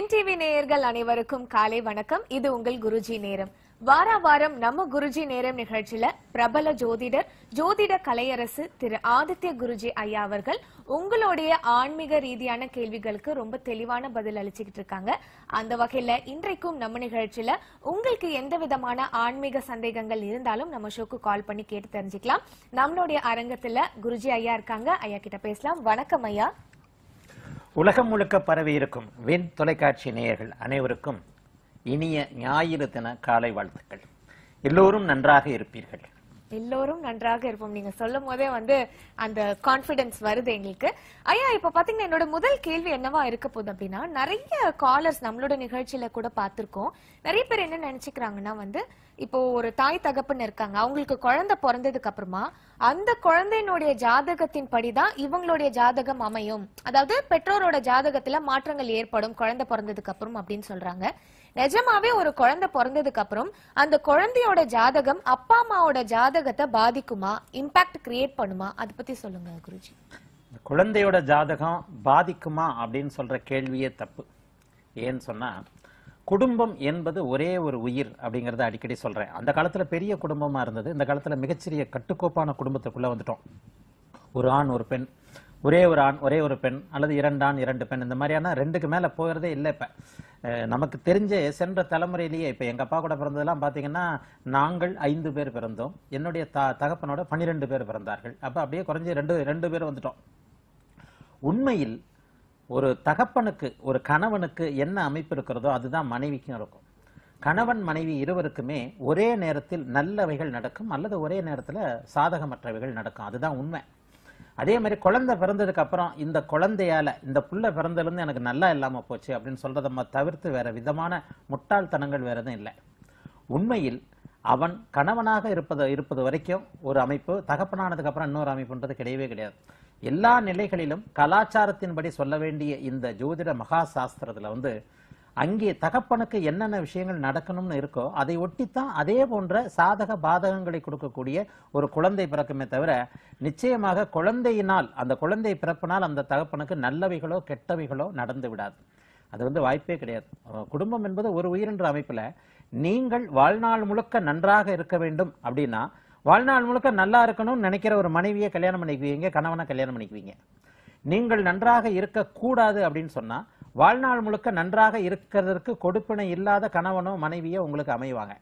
NTV நேயர்கள் அனைவருக்கும் காலை வணக்கம் இது உங்கள் குருஜி நேரம் வார வாரம் நம்ம குருஜி நேரம் நிகழ்ச்சியில பிரபல ஜோதிடர் ஜோதிட கலையரசு திரு ஆதித்ய குருஜி ஐயா அவர்கள் உங்களுடைய ஆன்மீக ரீதியான கேள்விகளுக்கு ரொம்ப தெளிவான பதில் அளிச்சுக்கிட்டு இருக்காங்க அந்த வகையில இன்றைக்கும் நம்ம நிகழ்ச்சியில உங்களுக்கு எந்த விதமான ஆன்மீக சந்தேகங்கள் இருந்தாலும் நம்ம ஷோக்கு கால் பண்ணி கேட்டு தெரிஞ்சுக்கலாம் நம்மளுடைய அரங்கத்துல குருஜி ஐயா இருக்காங்க ஐயா கிட்ட பேசலாம் வணக்கம் ஐயா உலகம் முழுக்க பரவி இருக்கும் வெண் தொலைக்காட்சி நேயர்கள் அனைவருக்கும் இனிய ஞாயிறு தின காலை வாழ்த்துக்கள் எல்லோரும் நன்றாக இருப்பீர்கள் எல்லோரும் நன்றாக இருப்போம் நீங்க சொல்லும் போதே வந்து அந்த கான்பிடன்ஸ் வருது எங்களுக்கு ஐயா இப்ப பாத்தீங்கன்னா என்னோட முதல் கேள்வி என்னவா இருக்க போகுது அப்படின்னா நிறைய காலர்ஸ் நம்மளோட நிகழ்ச்சியில கூட பாத்திருக்கோம் நிறைய பேர் என்ன நினைச்சுக்கிறாங்கன்னா வந்து இப்போ ஒரு தாய் தகப்பன் இருக்காங்க அவங்களுக்கு குழந்தை பிறந்ததுக்கு அப்புறமா அந்த குழந்தையினுடைய ஜாதகத்தின் படிதான் இவங்களுடைய ஜாதகம் அமையும் அதாவது பெற்றோரோட ஜாதகத்துல மாற்றங்கள் ஏற்படும் குழந்தை பிறந்ததுக்கு அப்புறம் அப்படின்னு சொல்றாங்க நிஜமாவே ஒரு குழந்தை பிறந்ததுக்கு அப்புறம் அந்த குழந்தையோட ஜாதகம் அப்பா அம்மாவோட ஜாதகத்தை பாதிக்குமா இம்பாக்ட் கிரியேட் பண்ணுமா அதை பத்தி சொல்லுங்க குருஜி குழந்தையோட ஜாதகம் பாதிக்குமா அப்படின்னு சொல்ற கேள்வியே தப்பு ஏன்னு சொன்னா குடும்பம் என்பது ஒரே ஒரு உயிர் அப்படிங்கறத அடிக்கடி சொல்றேன் அந்த காலத்துல பெரிய குடும்பமா இருந்தது இந்த காலத்துல மிகச்சிறிய கட்டுக்கோப்பான குடும்பத்துக்குள்ள வந்துட்டோம் ஒரு ஆண் ஒரு பெண் ஒரே ஒரு ஆண் ஒரே ஒரு பெண் அல்லது இரண்டு ஆண் இரண்டு பெண் இந்த மாதிரியான ரெண்டுக்கு மேலே போகிறதே இல்லை இப்போ நமக்கு தெரிஞ்ச சென்ற தலைமுறையிலேயே இப்போ எங்கள் அப்பா கூட பிறந்ததெல்லாம் பார்த்தீங்கன்னா நாங்கள் ஐந்து பேர் பிறந்தோம் என்னுடைய த தகப்பனோட பன்னிரெண்டு பேர் பிறந்தார்கள் அப்போ அப்படியே குறைஞ்சி ரெண்டு ரெண்டு பேர் வந்துட்டோம் உண்மையில் ஒரு தகப்பனுக்கு ஒரு கணவனுக்கு என்ன அமைப்பு இருக்கிறதோ அதுதான் மனைவிக்கும் இருக்கும் கணவன் மனைவி இருவருக்குமே ஒரே நேரத்தில் நல்லவைகள் நடக்கும் அல்லது ஒரே நேரத்தில் சாதகமற்றவைகள் நடக்கும் அதுதான் உண்மை அதே மாதிரி குழந்தை பிறந்ததுக்கு அப்புறம் இந்த குழந்தையால இந்த புள்ள பிறந்ததுலேருந்து எனக்கு நல்லா இல்லாமல் போச்சு அப்படின்னு சொல்கிறத தவிர்த்து வேற விதமான முட்டாள்தனங்கள் வேற எதுவும் இல்லை உண்மையில் அவன் கணவனாக இருப்பது இருப்பது வரைக்கும் ஒரு அமைப்பு தகப்பனானதுக்கு அப்புறம் இன்னொரு அமைப்புன்றது கிடையவே கிடையாது எல்லா நிலைகளிலும் கலாச்சாரத்தின்படி சொல்ல வேண்டிய இந்த ஜோதிட மகா சாஸ்திரத்தில் வந்து அங்கே தகப்பனுக்கு என்னென்ன விஷயங்கள் நடக்கணும்னு இருக்கோ அதை ஒட்டித்தான் அதே போன்ற சாதக பாதகங்களை கொடுக்கக்கூடிய ஒரு குழந்தை பிறக்குமே தவிர நிச்சயமாக குழந்தையினால் அந்த குழந்தை பிறப்பினால் அந்த தகப்பனுக்கு நல்லவைகளோ கெட்டவைகளோ நடந்து விடாது அது வந்து வாய்ப்பே கிடையாது குடும்பம் என்பது ஒரு உயிரின்ற அமைப்பில் நீங்கள் வாழ்நாள் முழுக்க நன்றாக இருக்க வேண்டும் அப்படின்னா வாழ்நாள் முழுக்க நல்லா இருக்கணும்னு நினைக்கிற ஒரு மனைவியை கல்யாணம் பண்ணிக்குவீங்க கணவனை கல்யாணம் பண்ணிக்குவீங்க நீங்கள் நன்றாக இருக்கக்கூடாது அப்படின்னு சொன்னால் வாழ்நாள் முழுக்க நன்றாக இருக்கிறதற்கு கொடுப்பினை இல்லாத கணவனோ மனைவியோ உங்களுக்கு அமைவாங்க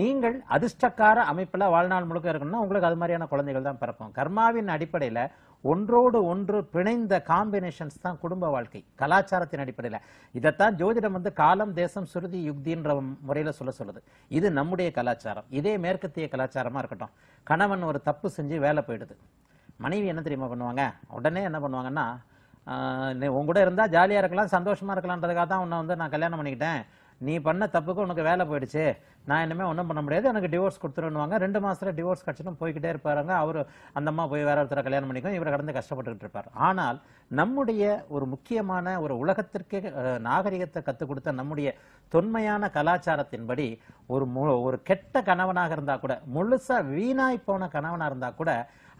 நீங்கள் அதிர்ஷ்டக்கார அமைப்பில் வாழ்நாள் முழுக்க இருக்கணும்னா உங்களுக்கு அது மாதிரியான குழந்தைகள் தான் பிறக்கும் கர்மாவின் அடிப்படையில் ஒன்றோடு ஒன்று பிணைந்த காம்பினேஷன்ஸ் தான் குடும்ப வாழ்க்கை கலாச்சாரத்தின் அடிப்படையில் இதைத்தான் ஜோதிடம் வந்து காலம் தேசம் சுருதி யுக்தின்ற முறையில் சொல்ல சொல்லுது இது நம்முடைய கலாச்சாரம் இதே மேற்கத்திய கலாச்சாரமாக இருக்கட்டும் கணவன் ஒரு தப்பு செஞ்சு வேலை போயிடுது மனைவி என்ன தெரியுமா பண்ணுவாங்க உடனே என்ன பண்ணுவாங்கன்னா உன் கூட இருந்தால் ஜாலியாக இருக்கலாம் சந்தோஷமாக இருக்கலான்றதுக்காக தான் உன்னை வந்து நான் கல்யாணம் பண்ணிக்கிட்டேன் நீ பண்ண தப்புக்கு உனக்கு வேலை போயிடுச்சு நான் இனிமேல் ஒன்றும் பண்ண முடியாது எனக்கு டிவோர்ஸ் கொடுத்துருவாங்க ரெண்டு மாதத்தில் டிவோர்ஸ் கட்சினும் போய்கிட்டே இருப்பாருங்க அவர் அந்த அம்மா போய் வேற ஒருத்தரை கல்யாணம் பண்ணிக்கும் இவர் கடந்து கஷ்டப்பட்டுக்கிட்டு இருப்பார் ஆனால் நம்முடைய ஒரு முக்கியமான ஒரு உலகத்திற்கு நாகரிகத்தை கற்றுக் கொடுத்த நம்முடைய தொன்மையான கலாச்சாரத்தின்படி ஒரு ஒரு கெட்ட கணவனாக இருந்தால் கூட முழுசாக வீணாய் போன கணவனாக இருந்தால் கூட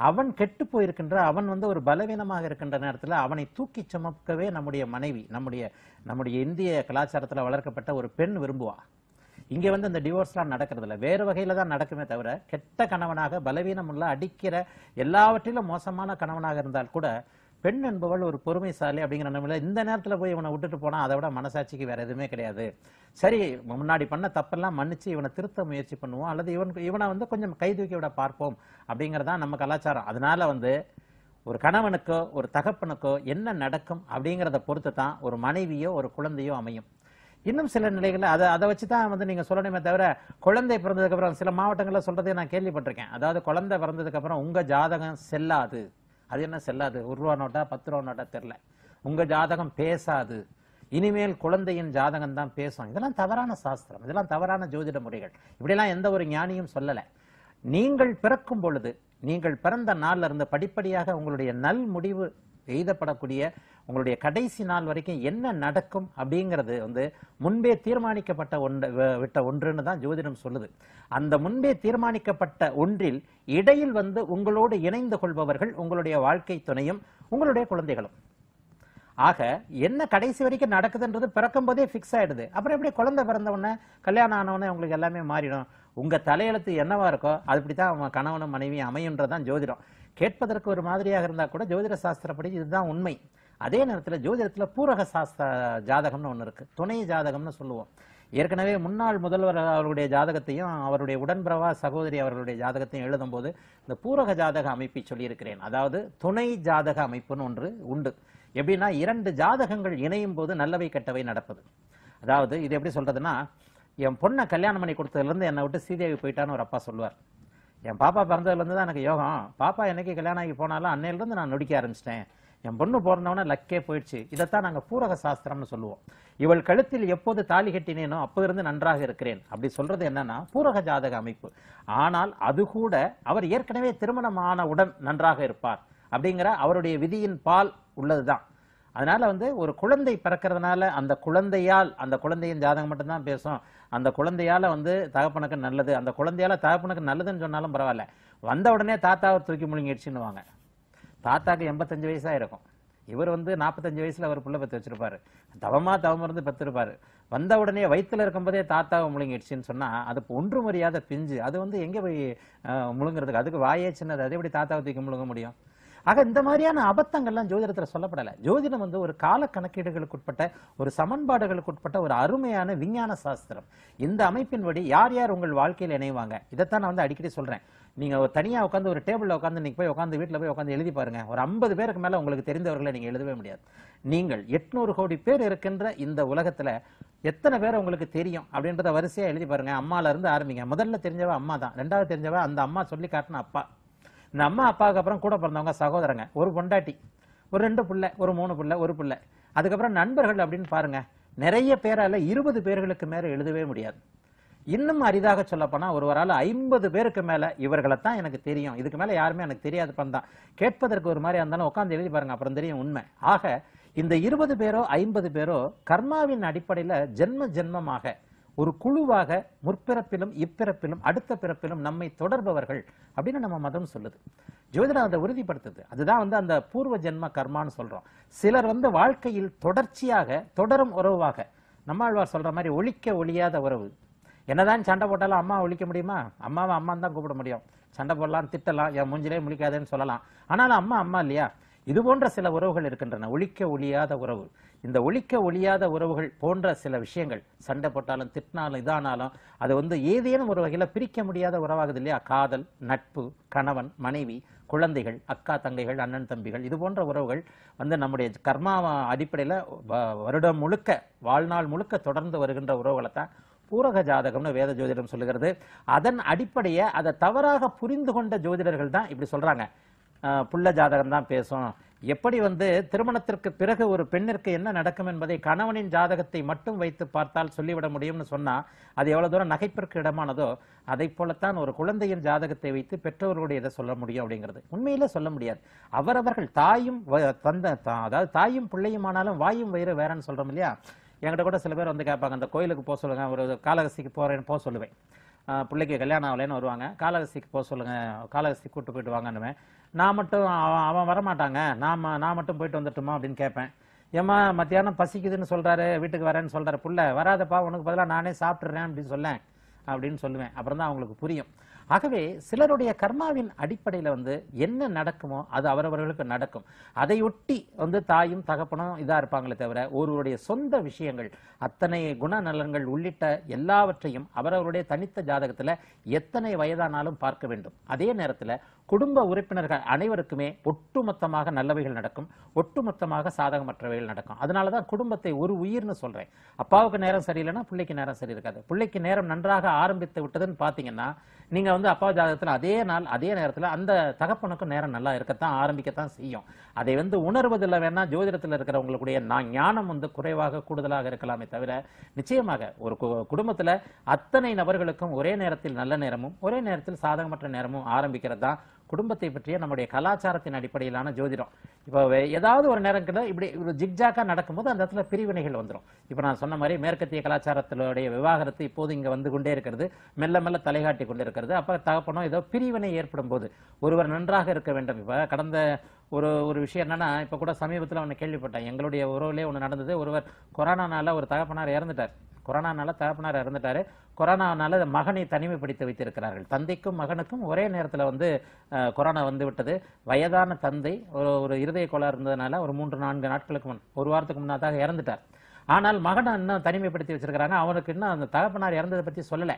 அவன் கெட்டு போயிருக்கின்ற அவன் வந்து ஒரு பலவீனமாக இருக்கின்ற நேரத்தில் அவனை தூக்கி சுமக்கவே நம்முடைய மனைவி நம்முடைய நம்முடைய இந்திய கலாச்சாரத்தில் வளர்க்கப்பட்ட ஒரு பெண் விரும்புவா இங்கே வந்து இந்த டிவோர்ஸ்லாம் இல்லை வேறு வகையில் தான் நடக்குமே தவிர கெட்ட கணவனாக பலவீனம் உள்ள அடிக்கிற எல்லாவற்றிலும் மோசமான கணவனாக இருந்தால் கூட பெண் என்பவள் ஒரு பொறுமைசாலி அப்படிங்கிற நிலைமையில இந்த நேரத்தில் போய் இவனை விட்டுட்டு போனால் அதை விட மனசாட்சிக்கு வேற எதுவுமே கிடையாது சரி முன்னாடி பண்ண தப்பெல்லாம் மன்னிச்சு இவனை திருத்த முயற்சி பண்ணுவோம் அல்லது இவன் இவனை வந்து கொஞ்சம் தூக்கி விட பார்ப்போம் அப்படிங்கிறதா நம்ம கலாச்சாரம் அதனால வந்து ஒரு கணவனுக்கோ ஒரு தகப்பனுக்கோ என்ன நடக்கும் அப்படிங்கிறத பொறுத்து தான் ஒரு மனைவியோ ஒரு குழந்தையோ அமையும் இன்னும் சில நிலைகளில் அதை அதை வச்சு தான் வந்து நீங்கள் சொல்லணுமே தவிர குழந்தை பிறந்ததுக்கப்புறம் சில மாவட்டங்களில் சொல்கிறதே நான் கேள்விப்பட்டிருக்கேன் அதாவது குழந்தை பிறந்ததுக்கப்புறம் உங்கள் ஜாதகம் செல்லாது அது என்ன செல்லாது ஒரு ரூபா நோட்டா பத்து ரூபா நோட்டா தெரில உங்கள் ஜாதகம் பேசாது இனிமேல் குழந்தையின் ஜாதகம் தான் பேசும் இதெல்லாம் தவறான சாஸ்திரம் இதெல்லாம் தவறான ஜோதிட முறைகள் இப்படிலாம் எந்த ஒரு ஞானியும் சொல்லலை நீங்கள் பிறக்கும் பொழுது நீங்கள் பிறந்த நாளில் இருந்து படிப்படியாக உங்களுடைய நல் முடிவு எய்தப்படக்கூடிய உங்களுடைய கடைசி நாள் வரைக்கும் என்ன நடக்கும் அப்படிங்கிறது வந்து முன்பே தீர்மானிக்கப்பட்ட ஒன்று விட்ட ஒன்றுன்னு தான் ஜோதிடம் சொல்லுது அந்த முன்பே தீர்மானிக்கப்பட்ட ஒன்றில் இடையில் வந்து உங்களோடு இணைந்து கொள்பவர்கள் உங்களுடைய வாழ்க்கை துணையும் உங்களுடைய குழந்தைகளும் ஆக என்ன கடைசி வரைக்கும் நடக்குதுன்றது பிறக்கும் போதே ஃபிக்ஸ் ஆயிடுது அப்புறம் எப்படி குழந்தை பிறந்தவொடனே கல்யாணம் ஆனவொன்னே உங்களுக்கு எல்லாமே மாறிடும் உங்க தலையெழுத்து என்னவா இருக்கோ அப்படி தான் கணவனும் மனைவியும் அமையுன்றதான் ஜோதிடம் கேட்பதற்கு ஒரு மாதிரியாக இருந்தால் கூட ஜோதிட சாஸ்திரப்படி இதுதான் உண்மை அதே நேரத்தில் ஜோதிடத்தில் பூரக சாஸ்திர ஜாதகம்னு ஒன்று இருக்குது துணை ஜாதகம்னு சொல்லுவோம் ஏற்கனவே முன்னாள் முதல்வர் அவருடைய ஜாதகத்தையும் அவருடைய உடன்பிரவா சகோதரி அவர்களுடைய ஜாதகத்தையும் எழுதும்போது இந்த பூரக ஜாதக அமைப்பை சொல்லியிருக்கிறேன் அதாவது துணை ஜாதக அமைப்புன்னு ஒன்று உண்டு எப்படின்னா இரண்டு ஜாதகங்கள் இணையும் போது நல்லவை கெட்டவை நடப்பது அதாவது இது எப்படி சொல்கிறதுன்னா என் பொண்ணை கல்யாணம் பண்ணி கொடுத்ததுலேருந்து என்னை விட்டு சீதேவி போயிட்டான்னு ஒரு அப்பா சொல்லுவார் என் பாப்பா பிறந்ததுலேருந்து தான் எனக்கு யோகம் பாப்பா என்னைக்கு கல்யாணம் ஆகி போனாலும் அன்னையிலேருந்து நான் நொடிக்க ஆரம்பிச்சிட்டேன் என் பொண்ணு பிறந்தவொடனே லக்கே போயிடுச்சு இதைத்தான் நாங்கள் பூரக சாஸ்திரம்னு சொல்லுவோம் இவள் கழுத்தில் எப்போது தாலி கட்டினேனோ அப்போ இருந்து நன்றாக இருக்கிறேன் அப்படி சொல்றது என்னன்னா பூரக ஜாதக அமைப்பு ஆனால் அது கூட அவர் ஏற்கனவே திருமணமானவுடன் நன்றாக இருப்பார் அப்படிங்கிற அவருடைய விதியின் பால் உள்ளதுதான் அதனால வந்து ஒரு குழந்தை பிறக்கிறதுனால அந்த குழந்தையால் அந்த குழந்தையின் ஜாதகம் மட்டும்தான் பேசும் அந்த குழந்தையால வந்து தகப்பனுக்கு நல்லது அந்த குழந்தையால தகப்பனுக்கு நல்லதுன்னு சொன்னாலும் பரவாயில்ல வந்த உடனே தாத்தாவை தூக்கி முழுங்கிடுச்சுன்னுவாங்க தாத்தாக்கு எண்பத்தஞ்சு வயசாக இருக்கும் இவர் வந்து நாற்பத்தஞ்சு வயசில் அவர் பிள்ளை பத்து வச்சுருப்பார் தவமாக தவம் இருந்து பெற்றுருப்பார் வந்த உடனே வயிற்றுல இருக்கும்போதே தாத்தாவை முழுங்கிடுச்சின்னு சொன்னால் அது ஒன்று முறையாத பிஞ்சு அது வந்து எங்கே போய் முழுங்குறதுக்கு அதுக்கு வாயே சின்னது அதே எப்படி தாத்தாவை தூக்கி முழுங்க முடியும் ஆக இந்த மாதிரியான அபத்தங்கள்லாம் ஜோதிடத்தில் சொல்லப்படலை ஜோதிடம் வந்து ஒரு கால கணக்கீடுகளுக்கு உட்பட்ட ஒரு சமன்பாடுகளுக்கு உட்பட்ட ஒரு அருமையான விஞ்ஞான சாஸ்திரம் இந்த அமைப்பின்படி யார் யார் உங்கள் வாழ்க்கையில் இணைவாங்க இதைத்தான் நான் வந்து அடிக்கடி சொல்கிறேன் நீங்கள் ஒரு தனியாக உட்காந்து ஒரு டேபிள் உட்காந்து நீங்கள் போய் உட்காந்து வீட்டில் போய் உட்காந்து எழுதி பாருங்கள் ஒரு ஐம்பது பேருக்கு மேலே உங்களுக்கு தெரிந்தவர்களை நீங்கள் எழுதவே முடியாது நீங்கள் எட்நூறு கோடி பேர் இருக்கின்ற இந்த உலகத்தில் எத்தனை பேர் உங்களுக்கு தெரியும் அப்படின்றத வரிசையாக எழுதி பாருங்கள் இருந்து ஆரம்பிங்க முதல்ல தெரிஞ்சவ அம்மா தான் ரெண்டாவது தெரிஞ்சவ அந்த அம்மா சொல்லி காட்டின அப்பா இந்த அம்மா அப்பாவுக்கு அப்புறம் கூட பிறந்தவங்க சகோதரங்க ஒரு பொண்டாட்டி ஒரு ரெண்டு பிள்ளை ஒரு மூணு பிள்ளை ஒரு பிள்ளை அதுக்கப்புறம் நண்பர்கள் அப்படின்னு பாருங்க நிறைய பேரால் இருபது பேர்களுக்கு மேலே எழுதவே முடியாது இன்னும் அரிதாக சொல்லப்போனால் ஒருவரால் ஐம்பது பேருக்கு மேலே இவர்களை தான் எனக்கு தெரியும் இதுக்கு மேலே யாருமே எனக்கு தெரியாது தான் கேட்பதற்கு ஒரு மாதிரி இருந்தாலும் உட்காந்து எழுதி பாருங்க அப்புறம் தெரியும் உண்மை ஆக இந்த இருபது பேரோ ஐம்பது பேரோ கர்மாவின் அடிப்படையில் ஜென்ம ஜென்மமாக ஒரு குழுவாக முற்பிறப்பிலும் இப்பிறப்பிலும் அடுத்த பிறப்பிலும் நம்மை தொடர்பவர்கள் அப்படின்னு நம்ம மதம் சொல்லுது ஜோதிடம் அதை உறுதிப்படுத்துது அதுதான் வந்து அந்த பூர்வ ஜென்ம கர்மான்னு சொல்கிறோம் சிலர் வந்து வாழ்க்கையில் தொடர்ச்சியாக தொடரும் உறவாக நம்மாழ்வார் சொல்கிற மாதிரி ஒழிக்க ஒழியாத உறவு என்னதான் சண்டை போட்டாலும் அம்மா ஒழிக்க முடியுமா அம்மாவை அம்மான்னு தான் கூப்பிட முடியும் சண்டை போடலாம் திட்டலாம் என் மூஞ்சிலே முழிக்காதேன்னு சொல்லலாம் ஆனாலும் அம்மா அம்மா இல்லையா இது போன்ற சில உறவுகள் இருக்கின்றன ஒழிக்க ஒழியாத உறவு இந்த ஒழிக்க ஒழியாத உறவுகள் போன்ற சில விஷயங்கள் சண்டை போட்டாலும் திட்டினாலும் இதானாலும் அது வந்து ஏதேனும் ஒரு வகையில் பிரிக்க முடியாத உறவாகுது இல்லையா காதல் நட்பு கணவன் மனைவி குழந்தைகள் அக்கா தங்கைகள் அண்ணன் தம்பிகள் இது போன்ற உறவுகள் வந்து நம்முடைய கர்மா அடிப்படையில் வருடம் முழுக்க வாழ்நாள் முழுக்க தொடர்ந்து வருகின்ற உறவுகளை தான் பூரக ஜாதகம்னு வேத ஜோதிடம் சொல்லுகிறது அதன் அடிப்படையை அதை தவறாக புரிந்து கொண்ட ஜோதிடர்கள் தான் இப்படி சொல்கிறாங்க புள்ள ஜாதகம் தான் பேசும் எப்படி வந்து திருமணத்திற்கு பிறகு ஒரு பெண்ணிற்கு என்ன நடக்கும் என்பதை கணவனின் ஜாதகத்தை மட்டும் வைத்து பார்த்தால் சொல்லிவிட முடியும்னு சொன்னா அது எவ்வளவு தூரம் நகைப்பிற்கு இடமானதோ அதை போலத்தான் ஒரு குழந்தையின் ஜாதகத்தை வைத்து பெற்றோர்களுடைய இதை சொல்ல முடியும் அப்படிங்கிறது உண்மையில சொல்ல முடியாது அவரவர்கள் தாயும் தந்த அதாவது தாயும் பிள்ளையுமானாலும் வாயும் வயிறு வேறன்னு சொல்றோம் இல்லையா என்கிட்ட கூட சில பேர் வந்து கேட்பாங்க அந்த கோயிலுக்கு போக சொல்லுங்க ஒரு காலகசிக்கு போறேன்னு போக சொல்லுவேன் பிள்ளைக்கு கல்யாணம் ஆகலைன்னு வருவாங்க காலகஸ்திக்கு போக சொல்லுங்கள் காலகஸ்திக்கு கூப்பிட்டு போயிட்டு வாங்கன்னுவேன் நான் மட்டும் அவன் அவன் வரமாட்டாங்க நாம் நான் மட்டும் போயிட்டு வந்துட்டுமா அப்படின்னு கேட்பேன் ஏம்மா மத்தியானம் பசிக்குதுன்னு சொல்கிறாரு வீட்டுக்கு வரேன்னு சொல்கிறாரு புள்ள வராதப்பா உனக்கு பதிலாக நானே சாப்பிட்றேன் அப்படின்னு சொல்லேன் அப்படின்னு சொல்லுவேன் அப்புறம் தான் அவங்களுக்கு புரியும் ஆகவே சிலருடைய கர்மாவின் அடிப்படையில் வந்து என்ன நடக்குமோ அது அவரவர்களுக்கு நடக்கும் அதையொட்டி வந்து தாயும் தகப்பனும் இதாக இருப்பாங்களே தவிர ஒருவருடைய சொந்த விஷயங்கள் அத்தனை குணநலன்கள் உள்ளிட்ட எல்லாவற்றையும் அவரவருடைய தனித்த ஜாதகத்தில் எத்தனை வயதானாலும் பார்க்க வேண்டும் அதே நேரத்தில் குடும்ப உறுப்பினர்கள் அனைவருக்குமே ஒட்டுமொத்தமாக நல்லவைகள் நடக்கும் ஒட்டுமொத்தமாக சாதகமற்றவைகள் நடக்கும் அதனால தான் குடும்பத்தை ஒரு உயிர்னு சொல்கிறேன் அப்பாவுக்கு நேரம் சரியில்லைன்னா பிள்ளைக்கு நேரம் சரி இருக்காது பிள்ளைக்கு நேரம் நன்றாக ஆரம்பித்து விட்டதுன்னு பார்த்தீங்கன்னா நீங்கள் வந்து அப்பா ஜாதகத்தில் அதே நாள் அதே நேரத்தில் அந்த தகப்பனுக்கும் நேரம் நல்லா இருக்கத்தான் ஆரம்பிக்கத்தான் செய்யும் அதை வந்து உணர்வதில் வேணா ஜோதிடத்தில் இருக்கிறவங்களுடைய நான் ஞானம் வந்து குறைவாக கூடுதலாக இருக்கலாமே தவிர நிச்சயமாக ஒரு குடும்பத்தில் அத்தனை நபர்களுக்கும் ஒரே நேரத்தில் நல்ல நேரமும் ஒரே நேரத்தில் சாதகமற்ற நேரமும் ஆரம்பிக்கிறது தான் குடும்பத்தை பற்றிய நம்முடைய கலாச்சாரத்தின் அடிப்படையிலான ஜோதிடம் இப்போ ஏதாவது ஒரு நேரங்களில் இப்படி ஒரு ஜிக்ஜாக்காக நடக்கும்போது அந்த இடத்துல பிரிவினைகள் வந்துடும் இப்போ நான் சொன்ன மாதிரி மேற்கத்திய கலாச்சாரத்தினுடைய விவாகரத்து இப்போது இங்கே வந்து கொண்டே இருக்கிறது மெல்ல மெல்ல தலைகாட்டி கொண்டு இருக்கிறது அப்போ தகப்பனோ ஏதோ பிரிவினை ஏற்படும் போது ஒருவர் நன்றாக இருக்க வேண்டும் இப்போ கடந்த ஒரு ஒரு விஷயம் என்னன்னா இப்போ கூட சமீபத்தில் ஒன்று கேள்விப்பட்டேன் எங்களுடைய உறவுலேயே ஒன்று நடந்தது ஒருவர் கொரோனானால ஒரு தகப்பனார் இறந்துட்டார் கொரோனானால தகப்பனார் இறந்துட்டாரு கொரோனானால மகனை தனிமைப்படுத்தி வைத்திருக்கிறார்கள் தந்தைக்கும் மகனுக்கும் ஒரே நேரத்தில் வந்து கொரோனா வந்து விட்டது வயதான தந்தை ஒரு ஒரு இருதய கோளாறு இருந்ததுனால ஒரு மூன்று நான்கு நாட்களுக்கு முன் ஒரு வாரத்துக்கு முன்னாத்தாக இறந்துட்டார் ஆனால் மகனை இன்னும் தனிமைப்படுத்தி வச்சிருக்கிறாங்க அவனுக்கு இன்னும் அந்த தகப்பனார் இறந்ததை பற்றி சொல்லலை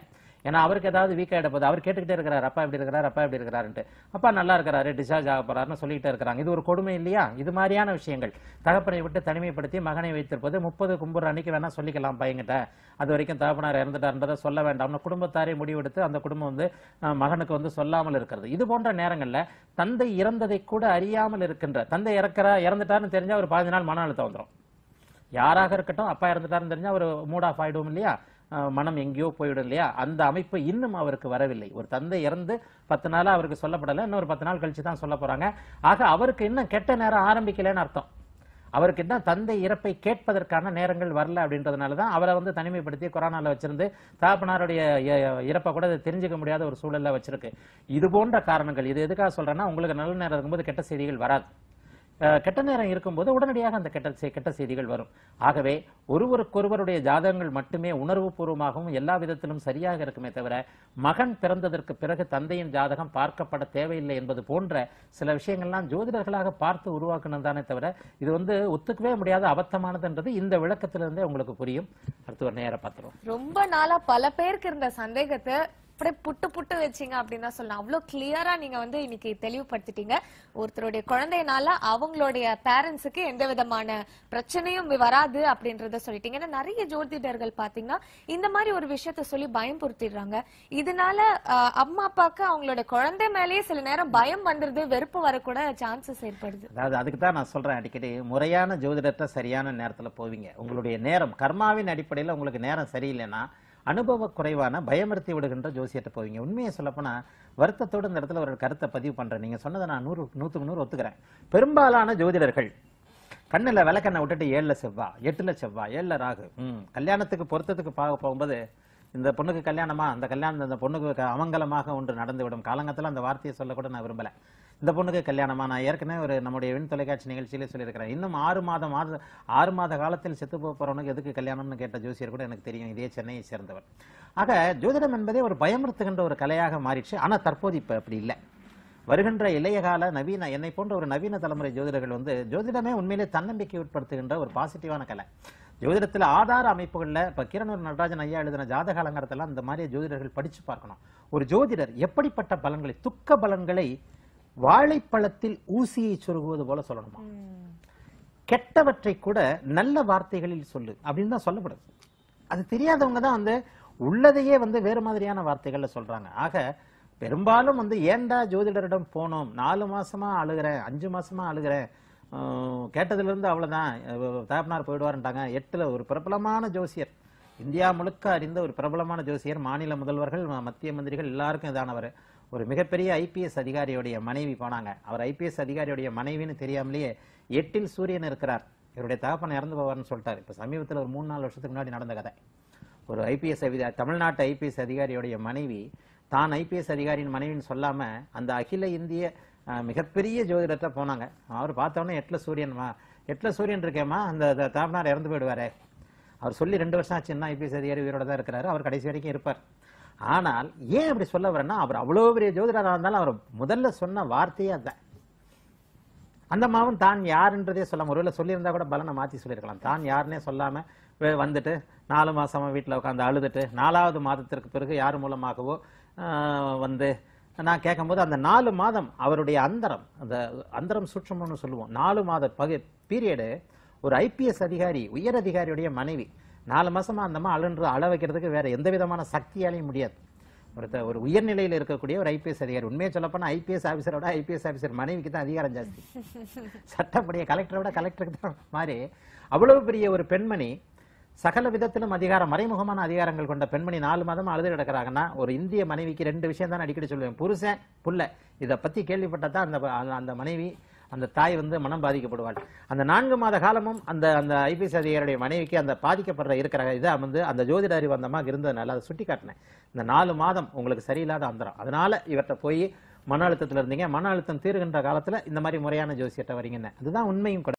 ஏன்னா அவருக்கு ஏதாவது வீக்காக இடப்போது அவர் கேட்டுக்கிட்டே இருக்கிறார் அப்பா எப்படி இருக்கிறார் அப்பா எப்படி இருக்கிறாருன்ட்டு அப்பா நல்லா இருக்கிறாரு டிஸ்சார்ஜ் ஆக போகிறாருன்னு சொல்லிட்டு இருக்கிறாங்க இது ஒரு கொடுமை இல்லையா இது மாதிரியான விஷயங்கள் தகப்பனை விட்டு தனிமைப்படுத்தி மகனை வைத்திருப்பது முப்பது கும்பர் அன்னைக்கு வேணால் சொல்லிக்கலாம் பையன்கிட்ட அது வரைக்கும் தகப்பனார் இறந்துட்டார்ன்றதை சொல்ல வேண்டாம்னு குடும்பத்தாரே முடிவெடுத்து அந்த குடும்பம் வந்து மகனுக்கு வந்து சொல்லாமல் இருக்கிறது இது போன்ற நேரங்களில் தந்தை இறந்ததை கூட அறியாமல் இருக்கின்ற தந்தை இறக்கிறா இறந்துட்டார்னு தெரிஞ்சால் ஒரு பதினஞ்சு நாள் மன அழுத்தம் வந்துடும் யாராக இருக்கட்டும் அப்பா இறந்துட்டாருன்னு தெரிஞ்சா அவர் மூட் ஆஃப் ஆயிடும் இல்லையா மனம் எங்கேயோ போயிடும் இல்லையா அந்த அமைப்பு இன்னும் அவருக்கு வரவில்லை ஒரு தந்தை இறந்து பத்து நாளாக அவருக்கு சொல்லப்படலை இன்னொரு பத்து நாள் கழிச்சு தான் சொல்ல போறாங்க ஆக அவருக்கு இன்னும் கெட்ட நேரம் ஆரம்பிக்கலன்னு அர்த்தம் அவருக்கு தான் தந்தை இறப்பை கேட்பதற்கான நேரங்கள் வரல அப்படின்றதுனால தான் அவரை வந்து தனிமைப்படுத்தி கொரோனாவில் வச்சிருந்து தாப்பனாருடைய இறப்பை கூட தெரிஞ்சுக்க முடியாத ஒரு சூழலில் வச்சிருக்கு இது போன்ற காரணங்கள் இது எதுக்காக சொல்கிறேன்னா உங்களுக்கு நல்ல நேரம் இருக்கும்போது கெட்ட செய்திகள் வராது கெட்ட நேரம் இருக்கும்போது உடனடியாக அந்த கெட்ட கெட்ட செய்திகள் வரும் ஆகவே ஒருவருக்கொருவருடைய ஜாதகங்கள் மட்டுமே உணர்வு பூர்வமாகவும் எல்லா விதத்திலும் சரியாக இருக்குமே தவிர மகன் பிறந்ததற்கு பிறகு தந்தையின் ஜாதகம் பார்க்கப்பட தேவையில்லை என்பது போன்ற சில விஷயங்கள்லாம் ஜோதிடர்களாக பார்த்து உருவாக்கணும் தானே தவிர இது வந்து ஒத்துக்கவே முடியாத அபத்தமானதுன்றது இந்த விளக்கத்திலிருந்தே உங்களுக்கு புரியும் அடுத்து ஒரு நேரம் பார்த்துருவோம் ரொம்ப நாளா பல பேருக்கு இருந்த சந்தேகத்தை அப்படியே புட்டு புட்டு வச்சிங்க அப்படின்னு தான் சொல்லலாம் அவ்வளோ கிளியரா நீங்க வந்து இன்னைக்கு தெளிவுபடுத்திட்டீங்க ஒருத்தருடைய குழந்தையினால அவங்களுடைய பேரண்ட்ஸுக்கு எந்த விதமான பிரச்சனையும் வராது அப்படின்றத சொல்லிட்டீங்க ஏன்னா நிறைய ஜோதிடர்கள் பாத்தீங்கன்னா இந்த மாதிரி ஒரு விஷயத்த சொல்லி பயம்புறுத்திடுறாங்க இதனால அம்மா அப்பாவுக்கு அவங்களோட குழந்தை மேலேயே சில நேரம் பயம் வந்துருது வெறுப்பு வரக்கூட சான்சஸ் ஏற்படுது அதாவது அதுக்கு தான் நான் சொல்றேன் அடிக்கடி முறையான ஜோதிடத்தை சரியான நேரத்தில் போவீங்க உங்களுடைய நேரம் கர்மாவின் அடிப்படையில் உங்களுக்கு நேரம் சரியில்லைன்னா அனுபவ குறைவான பயமுறுத்தி விடுகின்ற ஜோசியத்தை போவீங்க உண்மையை சொல்லப்போனால் வருத்தத்தோடு இந்த இடத்துல ஒரு கருத்தை பதிவு பண்ணுறேன் நீங்கள் சொன்னதை நான் நூறு நூற்றுக்கு நூறு ஒத்துக்கிறேன் பெரும்பாலான ஜோதிடர்கள் கண்ணில் விளக்கண்ணை விட்டுட்டு ஏழில் செவ்வா எட்டில் செவ்வா ஏழில் ராகு ம் கல்யாணத்துக்கு பொருத்தத்துக்கு பார்க்க போகும்போது இந்த பொண்ணுக்கு கல்யாணமா அந்த கல்யாணம் இந்த பொண்ணுக்கு அமங்கலமாக ஒன்று நடந்துவிடும் காலங்கத்தில் அந்த வார்த்தையை சொல்லக்கூட நான் விரும்பலை இந்த பொண்ணுக்கு கல்யாணமா நான் ஏற்கனவே ஒரு நம்முடைய விண் தொலைக்காட்சி நிகழ்ச்சியிலே சொல்லியிருக்கிறேன் இன்னும் ஆறு மாதம் ஆறு ஆறு மாத காலத்தில் செத்து போகிறவனுக்கு எதுக்கு கல்யாணம்னு கேட்ட ஜோசியர் கூட எனக்கு தெரியும் இதே சென்னையை சேர்ந்தவர் ஆக ஜோதிடம் என்பதே ஒரு பயமுறுத்துகின்ற ஒரு கலையாக மாறிடுச்சு ஆனால் தற்போது இப்போ அப்படி இல்லை வருகின்ற இளைய கால நவீன என்னை போன்ற ஒரு நவீன தலைமுறை ஜோதிடர்கள் வந்து ஜோதிடமே உண்மையிலே தன்னம்பிக்கை உட்படுத்துகின்ற ஒரு பாசிட்டிவான கலை ஜோதிடத்தில் ஆதார அமைப்புகளில் இப்போ கிரணூர் நடராஜன் ஐயா எழுதின ஜாதக அலங்காரத்தெல்லாம் இந்த மாதிரி ஜோதிடர்கள் படித்து பார்க்கணும் ஒரு ஜோதிடர் எப்படிப்பட்ட பலன்களை துக்க பலன்களை வாழைப்பழத்தில் ஊசியை சொருகுவது போல சொல்லணுமா கெட்டவற்றை கூட நல்ல வார்த்தைகளில் சொல்லு அப்படின்னு தான் சொல்லப்படுது அது தெரியாதவங்க தான் வந்து உள்ளதையே வந்து வேறு மாதிரியான வார்த்தைகள்ல சொல்றாங்க ஆக பெரும்பாலும் வந்து ஏண்டா ஜோதிடரிடம் போனோம் நாலு மாசமா அழுகிறேன் அஞ்சு மாசமா அழுகிறேன் இருந்து அவ்வளோதான் தகப்பனார் போயிடுவாருன்றாங்க எட்டில் ஒரு பிரபலமான ஜோசியர் இந்தியா முழுக்க அறிந்த ஒரு பிரபலமான ஜோசியர் மாநில முதல்வர்கள் மத்திய மந்திரிகள் எல்லாருக்கும் இதானவர் ஒரு மிகப்பெரிய ஐபிஎஸ் அதிகாரியுடைய மனைவி போனாங்க அவர் ஐபிஎஸ் அதிகாரியுடைய மனைவின்னு தெரியாமலேயே எட்டில் சூரியன் இருக்கிறார் இவருடைய தகப்பன் இறந்து போவார்னு சொல்லிட்டார் இப்போ சமீபத்தில் ஒரு மூணு நாலு வருஷத்துக்கு முன்னாடி நடந்த கதை ஒரு ஐபிஎஸ் அதிகாரி தமிழ்நாட்டு ஐபிஎஸ் அதிகாரியுடைய மனைவி தான் ஐபிஎஸ் அதிகாரியின் மனைவின்னு சொல்லாமல் அந்த அகில இந்திய மிகப்பெரிய ஜோதிடத்தில் போனாங்க அவர் பார்த்தோன்னே எட்டில் சூரியன் எட்டில் சூரியன் இருக்கேம்மா அந்த தாமனார் இறந்து போயிடுவார் அவர் சொல்லி ரெண்டு வருஷம் ஆச்சுன்னா ஐபிஎஸ் அதிகாரி உயிரோட தான் இருக்கிறாரு அவர் கடைசி வரைக்கும் இருப்பார் ஆனால் ஏன் அப்படி சொல்ல வரேன்னா அவர் அவ்வளோ பெரிய ஜோதிடராக இருந்தாலும் அவர் முதல்ல சொன்ன வார்த்தையே அதுதான் அந்த மாவன் தான் யாருன்றதே சொல்லாமல் ஒருவேளை சொல்லியிருந்தா கூட பலனை மாற்றி சொல்லியிருக்கலாம் தான் யாருன்னே சொல்லாமல் வந்துட்டு நாலு மாதமாக வீட்டில் உட்காந்து அழுதுட்டு நாலாவது மாதத்திற்கு பிறகு யார் மூலமாகவோ வந்து நான் கேட்கும்போது அந்த நாலு மாதம் அவருடைய அந்தரம் அந்த அந்தரம் சுற்றம்னு சொல்லுவோம் நாலு மாத பகு பீரியடு ஒரு ஐபிஎஸ் அதிகாரி உயர் அதிகாரியுடைய மனைவி நாலு மாதமாக அந்தம்மா அழுன்ற அழ வைக்கிறதுக்கு வேறு எந்த விதமான சக்தியாலையும் முடியாது ஒருத்த ஒரு உயர்நிலையில் இருக்கக்கூடிய ஒரு ஐபிஎஸ் அதிகாரி உண்மையை சொல்லப்போனால் ஐபிஎஸ் ஆஃபீஸரோட ஐபிஎஸ் ஆஃபீஸர் மனைவிக்கு தான் அதிகாரம் ஜாஸ்தி சட்டப்படிய கலெக்டரை விட கலெக்டருக்கு தான் மாதிரி அவ்வளவு பெரிய ஒரு பெண்மணி சகல விதத்திலும் அதிகாரம் மறைமுகமான அதிகாரங்கள் கொண்ட பெண்மணி நாலு மாதமும் அழுது கிடக்கிறாங்கன்னா ஒரு இந்திய மனைவிக்கு ரெண்டு விஷயம் தான் அடிக்கடி சொல்லுவேன் புருஷன் புள்ள இதை பற்றி கேள்விப்பட்டதான் அந்த அந்த மனைவி அந்த தாய் வந்து மனம் பாதிக்கப்படுவாள் அந்த நான்கு மாத காலமும் அந்த அந்த ஐபிஎஸ் அதிகாரியுடைய மனைவிக்கு அந்த பாதிக்கப்படுற இருக்கிற இதை வந்து அந்த ஜோதிட அறிவு அந்த மாதிரி இருந்ததுனால அதை சுட்டி காட்டினேன் இந்த நாலு மாதம் உங்களுக்கு சரியில்லாத அந்தரம் அதனால இவர்கிட்ட போய் மன அழுத்தத்தில் இருந்தீங்க மன அழுத்தம் தீர்கின்ற காலத்தில் இந்த மாதிரி முறையான ஜோசியத்தை வரீங்கன்னு அதுதான் உண்மையும் கூட